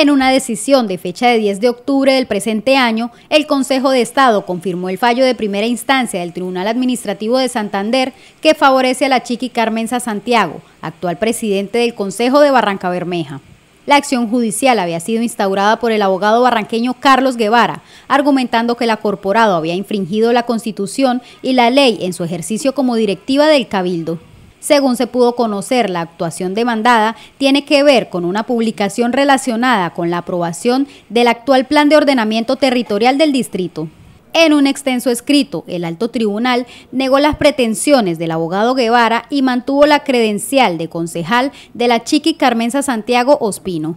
En una decisión de fecha de 10 de octubre del presente año, el Consejo de Estado confirmó el fallo de primera instancia del Tribunal Administrativo de Santander que favorece a la chiqui Carmenza Santiago, actual presidente del Consejo de Barranca Bermeja. La acción judicial había sido instaurada por el abogado barranqueño Carlos Guevara, argumentando que la Corporado había infringido la Constitución y la ley en su ejercicio como directiva del Cabildo. Según se pudo conocer, la actuación demandada tiene que ver con una publicación relacionada con la aprobación del actual Plan de Ordenamiento Territorial del Distrito. En un extenso escrito, el alto tribunal negó las pretensiones del abogado Guevara y mantuvo la credencial de concejal de la Chiqui Carmenza Santiago Ospino.